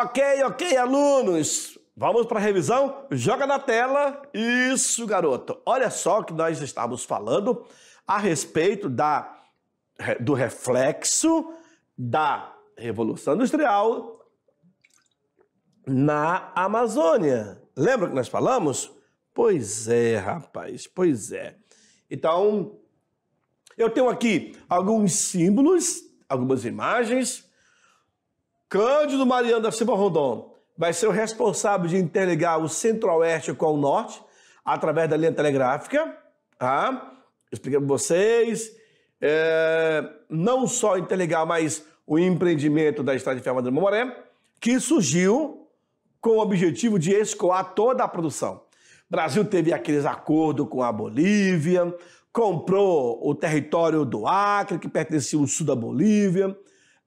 Ok, ok, alunos. Vamos para a revisão? Joga na tela. Isso, garoto. Olha só o que nós estávamos falando a respeito da, do reflexo da Revolução Industrial na Amazônia. Lembra que nós falamos? Pois é, rapaz, pois é. Então, eu tenho aqui alguns símbolos, algumas imagens Cândido Mariano da Silva Rondon vai ser o responsável de interligar o centro-oeste com o norte, através da linha telegráfica. Tá? Explicando para vocês. É, não só interligar, mas o empreendimento da Estrada de Ferro Madrid Mamoré, que surgiu com o objetivo de escoar toda a produção. O Brasil teve aqueles acordos com a Bolívia, comprou o território do Acre, que pertencia ao sul da Bolívia,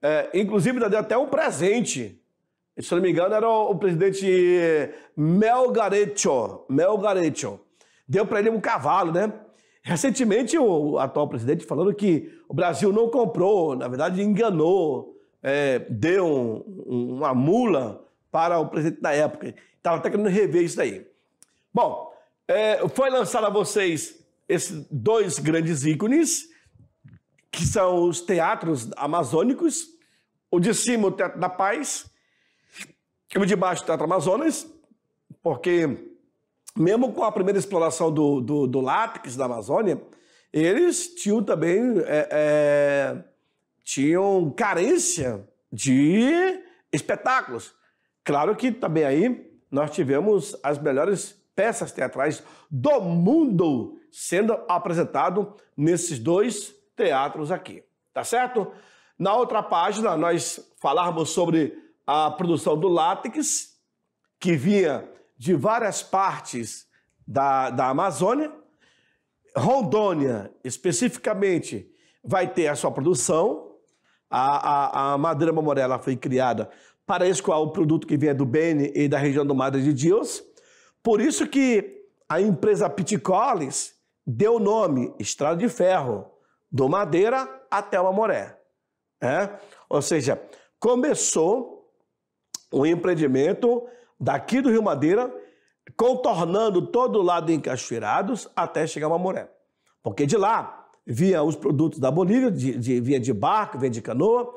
é, inclusive, ainda deu até um presente. Se não me engano, era o, Mel presidente Mel Melgarecho. Deu para ele um cavalo, né? Recentemente, o atual presidente falando que o Brasil não comprou, na verdade, enganou, é, deu um, um, uma mula para o presidente da época. Estava até querendo rever isso daí. Bom, é, foi lançado a vocês esses dois grandes ícones que são os teatros amazônicos, o de cima, o Teatro da Paz, e o de baixo, o Teatro Amazonas, porque mesmo com a primeira exploração do, do, do látex da Amazônia, eles tinham também é, é, tinham carência de espetáculos. Claro que também aí nós tivemos as melhores peças teatrais do mundo sendo apresentado nesses dois teatros aqui, tá certo? Na outra página, nós falarmos sobre a produção do látex, que vinha de várias partes da, da Amazônia. Rondônia, especificamente, vai ter a sua produção. A, a, a madeira mamorela foi criada para escoar o produto que vinha do Bene e da região do Madre de Deus. Por isso que a empresa Pitcolis deu o nome Estrada de Ferro, do Madeira até o Amoré. É? Ou seja, começou o empreendimento daqui do Rio Madeira, contornando todo o lado em Cachoeirados até chegar ao Amoré. Porque de lá via os produtos da Bolívia, de, de, via de barco, via de canoa,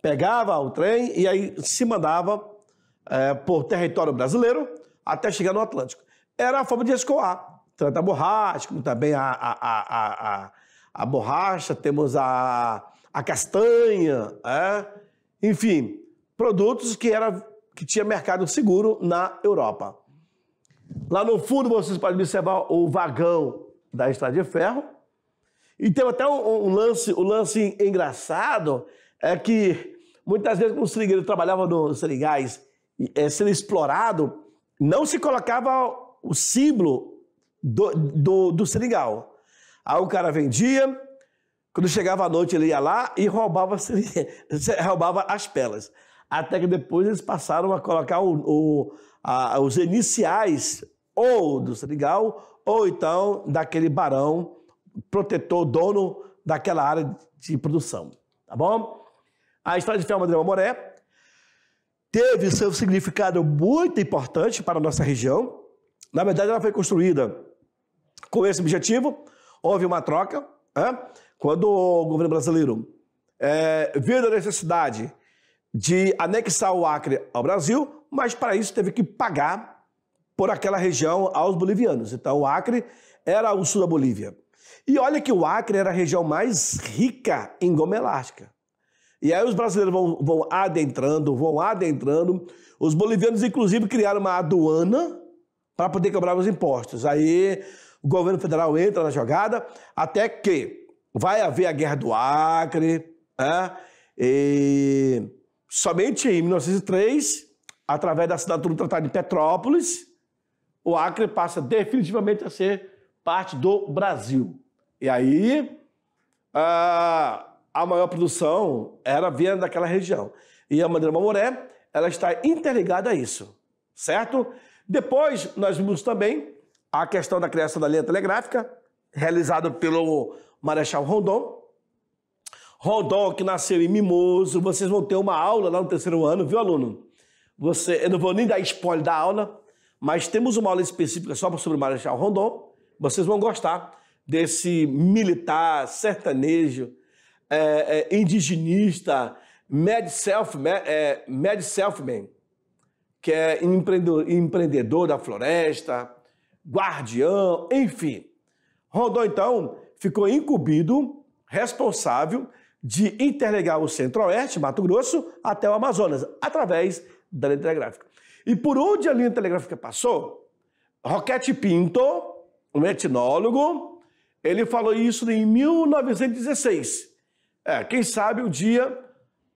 pegava o trem e aí se mandava é, por território brasileiro até chegar no Atlântico. Era a forma de escoar, tanto a borracha, como também a, a, a, a a borracha, temos a, a castanha, é? enfim, produtos que, era, que tinha mercado seguro na Europa. Lá no fundo vocês podem observar o vagão da Estrada de Ferro. E tem até um, um lance, um lance engraçado, é que muitas vezes quando o seringueiro trabalhava nos seringais, é, sendo explorado, não se colocava o símbolo do, do, do seringal Aí o cara vendia, quando chegava a noite ele ia lá e roubava, roubava as pelas. Até que depois eles passaram a colocar o, o, a, os iniciais ou do Senigal ou então daquele barão protetor, dono daquela área de produção. Tá bom? A história de Felma de Moré teve seu significado muito importante para a nossa região. Na verdade, ela foi construída com esse objetivo, houve uma troca. Né? Quando o governo brasileiro é, viu a necessidade de anexar o Acre ao Brasil, mas para isso teve que pagar por aquela região aos bolivianos. Então o Acre era o sul da Bolívia. E olha que o Acre era a região mais rica em goma elástica. E aí os brasileiros vão, vão adentrando, vão adentrando. Os bolivianos, inclusive, criaram uma aduana para poder cobrar os impostos. Aí o governo federal entra na jogada, até que vai haver a Guerra do Acre, né? e somente em 1903, através da assinatura do Tratado de Petrópolis, o Acre passa definitivamente a ser parte do Brasil. E aí, a maior produção era vindo daquela região. E a Madeira Mamoré, ela está interligada a isso, certo? Depois, nós vimos também a questão da criação da linha telegráfica, realizada pelo Marechal Rondon. Rondon, que nasceu em Mimoso, vocês vão ter uma aula lá no terceiro ano, viu, aluno? Você, eu não vou nem dar spoiler da aula, mas temos uma aula específica só sobre o Marechal Rondon. Vocês vão gostar desse militar sertanejo, é, é, indigenista, mad self, mad, é, mad selfman, que é empreendedor, empreendedor da floresta, guardião, enfim. Rondon, então, ficou incumbido, responsável, de interligar o Centro-Oeste, Mato Grosso, até o Amazonas, através da linha telegráfica. E por onde a linha telegráfica passou, Roquete Pinto, um etnólogo, ele falou isso em 1916. É, quem sabe um dia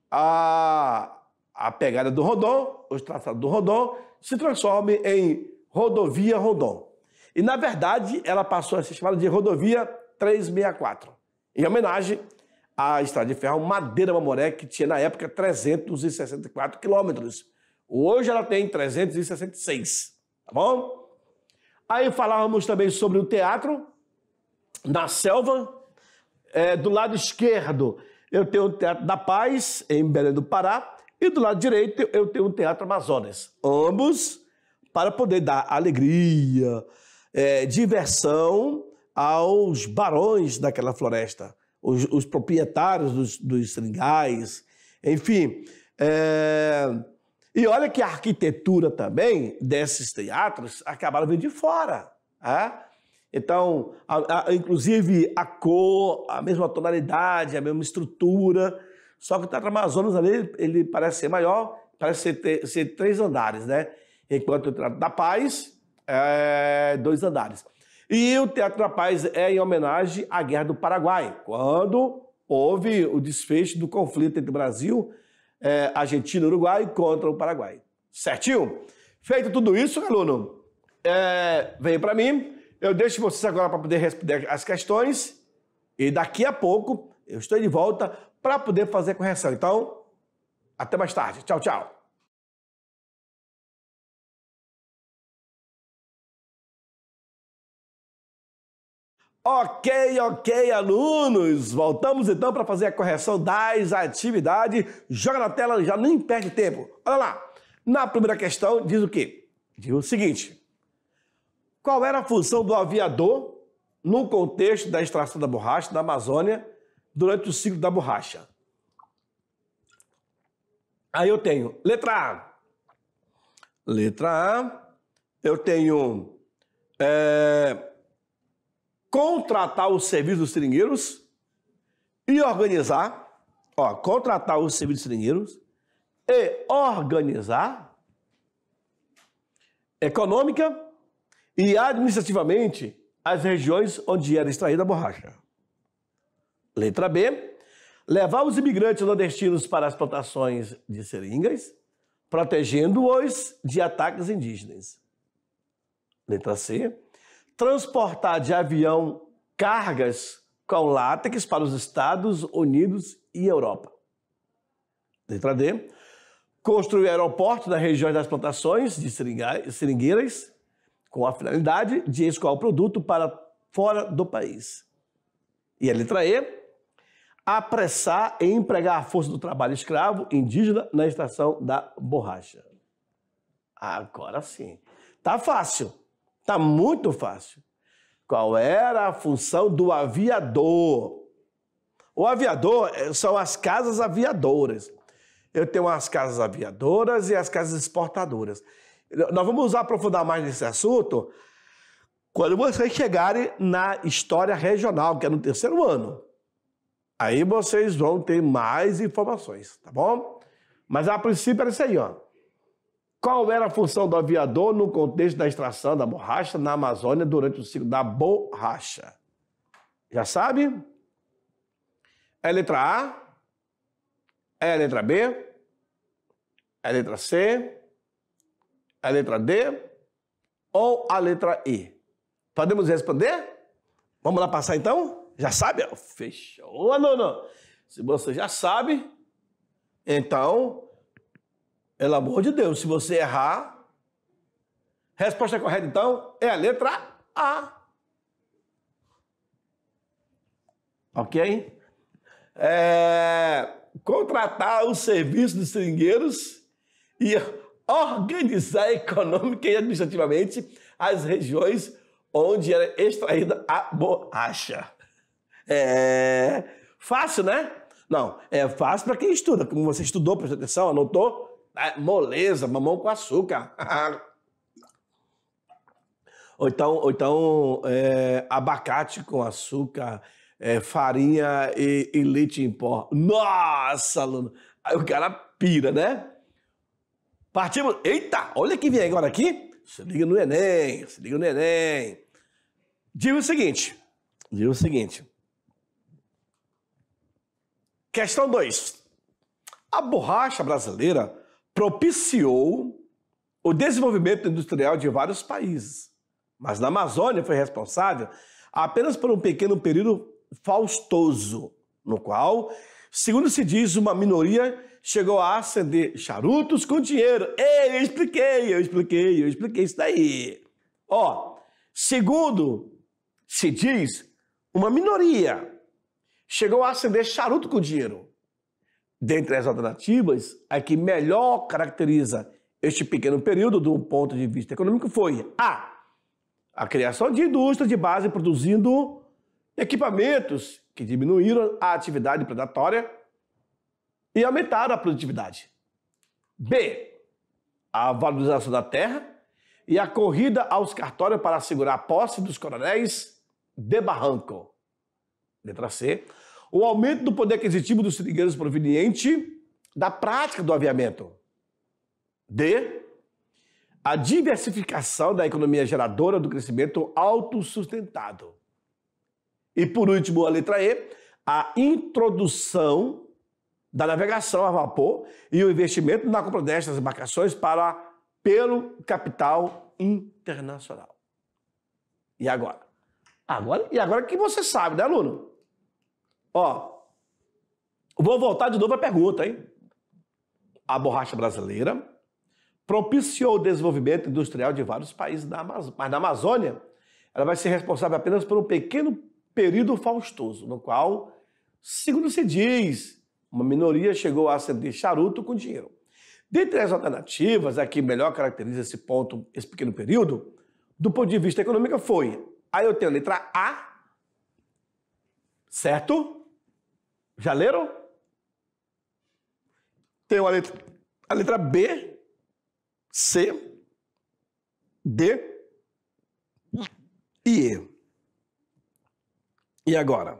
a, a pegada do Rodon, os traçados do Rodon, se transforme em Rodovia Rodon. E, na verdade, ela passou a ser chamada de Rodovia 364, em homenagem à estrada de ferro Madeira Mamoré, que tinha, na época, 364 quilômetros. Hoje ela tem 366, tá bom? Aí falávamos também sobre o teatro, na selva. É, do lado esquerdo, eu tenho o Teatro da Paz, em Belém do Pará. E do lado direito, eu tenho o Teatro Amazonas. Ambos para poder dar alegria, é, diversão aos barões daquela floresta, os, os proprietários dos, dos seringais, enfim. É, e olha que a arquitetura também desses teatros acabaram vindo de fora. É? Então, a, a, inclusive a cor, a mesma tonalidade, a mesma estrutura, só que o Teatro Amazonas ali, ele, parece ser maior, parece ser, ter, ser três andares, né? Enquanto o Teatro da Paz, é, dois andares. E o Teatro da Paz é em homenagem à Guerra do Paraguai, quando houve o desfecho do conflito entre Brasil, é, Argentina e Uruguai contra o Paraguai. Certinho? Feito tudo isso, aluno, é, vem para mim. Eu deixo vocês agora para poder responder as questões. E daqui a pouco eu estou de volta para poder fazer a correção. Então, até mais tarde. Tchau, tchau. Ok, ok, alunos! Voltamos então para fazer a correção das atividades. Joga na tela, já nem perde tempo. Olha lá! Na primeira questão, diz o quê? Diz o seguinte: Qual era a função do aviador no contexto da extração da borracha da Amazônia durante o ciclo da borracha? Aí eu tenho letra A. Letra A, eu tenho. É contratar o serviço dos seringueiros e organizar, ó, contratar o serviço dos seringueiros e organizar econômica e administrativamente as regiões onde era extraída a borracha. Letra B, levar os imigrantes nordestinos para as plantações de seringas, protegendo-os de ataques indígenas. Letra C, transportar de avião cargas com látex para os Estados Unidos e Europa. Letra D. Construir aeroporto na região das plantações de seringueiras com a finalidade de escoar o produto para fora do país. E a letra E. Apressar e empregar a força do trabalho escravo indígena na extração da borracha. Agora sim. Tá fácil. Está muito fácil. Qual era a função do aviador? O aviador eh, são as casas aviadoras. Eu tenho as casas aviadoras e as casas exportadoras. Nós vamos aprofundar mais nesse assunto quando vocês chegarem na história regional, que é no terceiro ano. Aí vocês vão ter mais informações, tá bom? Mas a princípio era isso aí, ó. Qual era a função do aviador no contexto da extração da borracha na Amazônia durante o ciclo da borracha? Já sabe? É a letra A? É a letra B? É a letra C? É a letra D? Ou a letra E? Podemos responder? Vamos lá passar então? Já sabe? Fechou, aluno! Se você já sabe, então pelo amor de Deus, se você errar, resposta correta então é a letra A. Ok? É, contratar o serviço dos seringueiros e organizar econômica e administrativamente as regiões onde era extraída a borracha. É fácil, né? Não, é fácil para quem estuda. Como você estudou, prestou atenção, anotou, é, moleza, mamão com açúcar. ou então, ou então é, abacate com açúcar, é, farinha e, e leite em pó. Nossa, aluno! Aí o cara pira, né? Partimos. Eita, olha que vem agora aqui. Se liga no Enem, se liga no Enem. Diga o seguinte. Diga o seguinte. Questão 2. A borracha brasileira propiciou o desenvolvimento industrial de vários países. Mas na Amazônia foi responsável apenas por um pequeno período faustoso, no qual, segundo se diz, uma minoria chegou a acender charutos com dinheiro. Ei, eu expliquei, eu expliquei, eu expliquei isso daí. Ó, segundo se diz, uma minoria chegou a acender charuto com dinheiro. Dentre as alternativas, a que melhor caracteriza este pequeno período do ponto de vista econômico foi a a criação de indústrias de base produzindo equipamentos que diminuíram a atividade predatória e aumentaram a produtividade. B. A valorização da terra e a corrida aos cartórios para assegurar a posse dos coronéis de barranco. Letra C o aumento do poder aquisitivo dos seringueiros proveniente da prática do aviamento. D. A diversificação da economia geradora do crescimento autossustentado. E por último, a letra E, a introdução da navegação a vapor e o investimento na compra destas embarcações para pelo capital internacional. E agora? Agora, e agora que você sabe, né, aluno? Ó, vou voltar de novo à pergunta, hein? A borracha brasileira propiciou o desenvolvimento industrial de vários países da Amazônia, mas na Amazônia ela vai ser responsável apenas por um pequeno período faustoso, no qual, segundo se diz, uma minoria chegou a acender charuto com dinheiro. Dentre as alternativas, a que melhor caracteriza esse ponto, esse pequeno período, do ponto de vista econômico, foi. Aí eu tenho a letra A, certo? Já leram? Tem a letra, a letra B, C, D e E. E agora?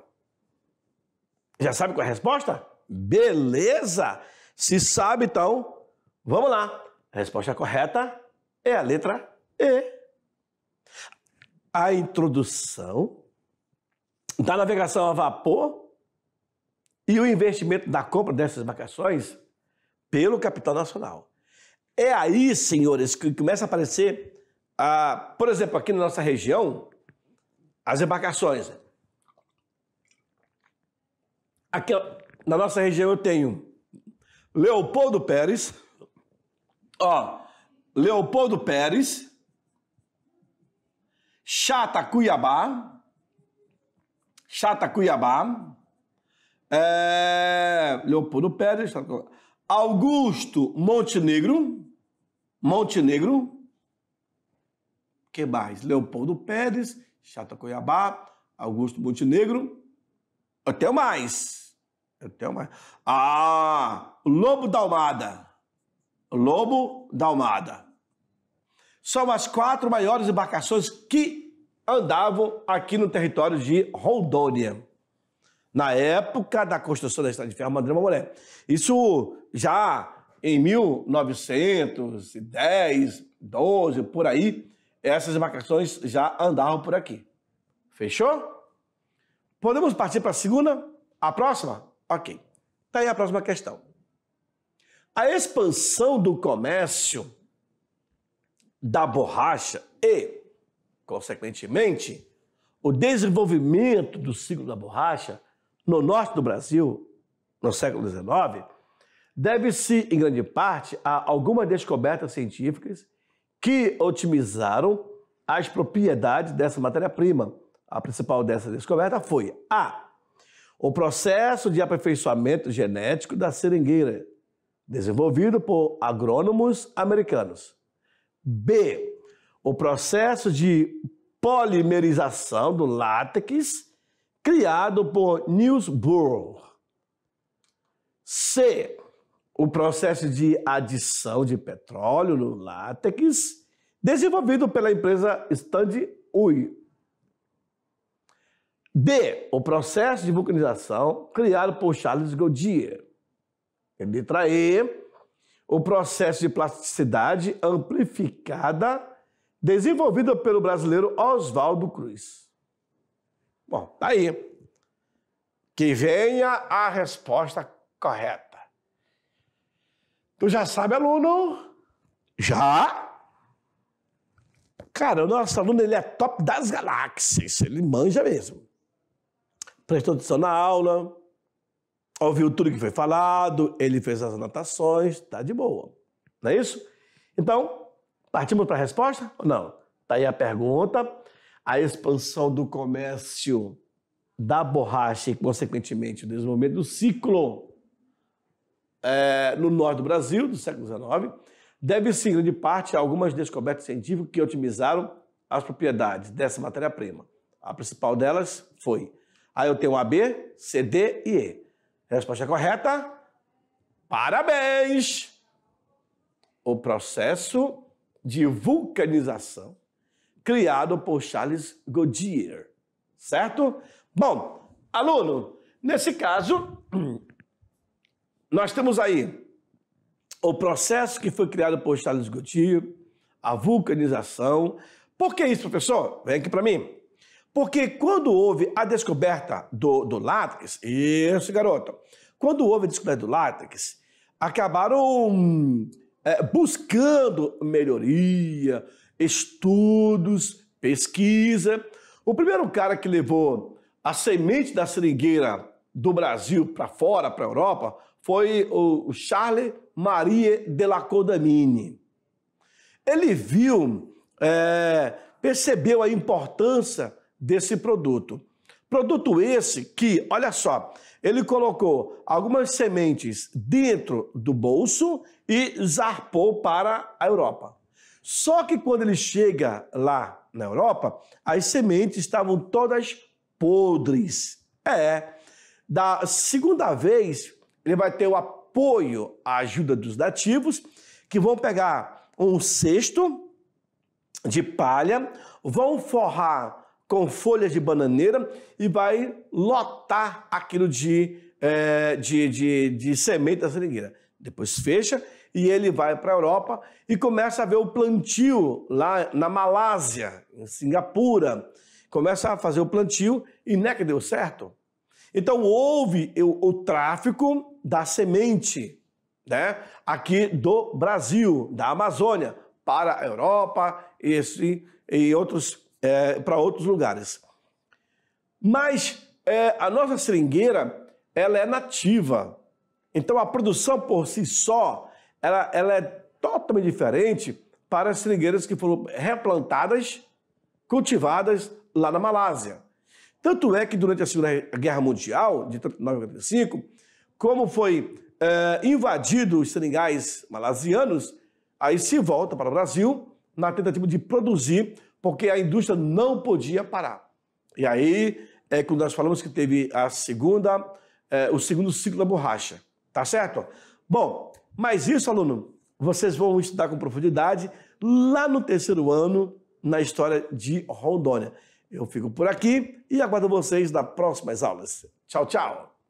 Já sabe qual é a resposta? Beleza! Se sabe, então, vamos lá. A resposta correta é a letra E. A introdução da navegação a vapor e o investimento da compra dessas embarcações pelo capital nacional. É aí, senhores, que começa a aparecer, ah, por exemplo, aqui na nossa região, as embarcações. Aqui na nossa região eu tenho Leopoldo Pérez, ó, Leopoldo Pérez, Chata Cuiabá, Chata Cuiabá, é, Leopoldo Pérez. Tá Augusto Montenegro. Montenegro. Que mais? Leopoldo Pérez, Chata Cuiabá, Augusto Montenegro. Até mais. Até mais. Ah, Lobo Dalmada. Lobo Dalmada. São as quatro maiores embarcações que andavam aqui no território de Rondônia na época da construção da Estrada de Ferro Madureira Mamoré. Isso já em 1910, 12, por aí, essas embarcações já andavam por aqui. Fechou? Podemos partir para a segunda? A próxima? Ok. Está aí a próxima questão. A expansão do comércio da borracha e, consequentemente, o desenvolvimento do ciclo da borracha no norte do Brasil, no século XIX, deve-se, em grande parte, a algumas descobertas científicas que otimizaram as propriedades dessa matéria-prima. A principal dessa descoberta foi A. O processo de aperfeiçoamento genético da seringueira, desenvolvido por agrônomos americanos. B. O processo de polimerização do látex criado por Newsborough. C. O processo de adição de petróleo no látex, desenvolvido pela empresa Stand Ui. D. O processo de vulcanização, criado por Charles Goodyear. Letra E. O processo de plasticidade amplificada, desenvolvido pelo brasileiro Oswaldo Cruz. Bom, tá aí. Que venha a resposta correta. Tu já sabe, aluno? Já? Cara, o nosso aluno ele é top das galáxias, ele manja mesmo. Prestou atenção na aula, ouviu tudo que foi falado, ele fez as anotações, tá de boa. Não é isso? Então, partimos para a resposta ou não? Tá aí a pergunta a expansão do comércio da borracha e, consequentemente, o desenvolvimento do ciclo é, no norte do Brasil, do século XIX, deve-se, em grande parte, a algumas descobertas científicas que otimizaram as propriedades dessa matéria-prima. A principal delas foi. Aí eu tenho A, B, C, D e E. Resposta correta? Parabéns! O processo de vulcanização criado por Charles Goodyear, certo? Bom, aluno, nesse caso, nós temos aí o processo que foi criado por Charles Goodyear, a vulcanização. Por que isso, professor? Vem aqui para mim. Porque quando houve a descoberta do, do látex, isso, garoto, quando houve a descoberta do látex, acabaram é, buscando melhoria, estudos, pesquisa. O primeiro cara que levou a semente da seringueira do Brasil para fora, para a Europa, foi o Charles Marie de la Codamine. Ele viu, é, percebeu a importância desse produto. Produto esse que, olha só, ele colocou algumas sementes dentro do bolso e zarpou para a Europa. Só que quando ele chega lá na Europa, as sementes estavam todas podres. É. Da segunda vez, ele vai ter o apoio, a ajuda dos nativos, que vão pegar um cesto de palha, vão forrar com folhas de bananeira e vai lotar aquilo de, é, de, de, de semente da seringueira. Depois fecha e ele vai para a Europa e começa a ver o plantio lá na Malásia, em Singapura. Começa a fazer o plantio e não é que deu certo. Então houve o, o tráfico da semente, né? Aqui do Brasil, da Amazônia, para a Europa esse, e outros é, para outros lugares. Mas é, a nossa seringueira ela é nativa. Então a produção por si só ela, ela é totalmente diferente para as seringueiras que foram replantadas, cultivadas lá na Malásia. Tanto é que durante a Segunda Guerra Mundial, de 1945, como foi é, invadido os seringais malasianos, aí se volta para o Brasil na tentativa de produzir, porque a indústria não podia parar. E aí é quando nós falamos que teve a segunda, é, o segundo ciclo da borracha, tá certo? Bom, mas isso, aluno, vocês vão estudar com profundidade lá no terceiro ano, na história de Rondônia. Eu fico por aqui e aguardo vocês nas próximas aulas. Tchau, tchau!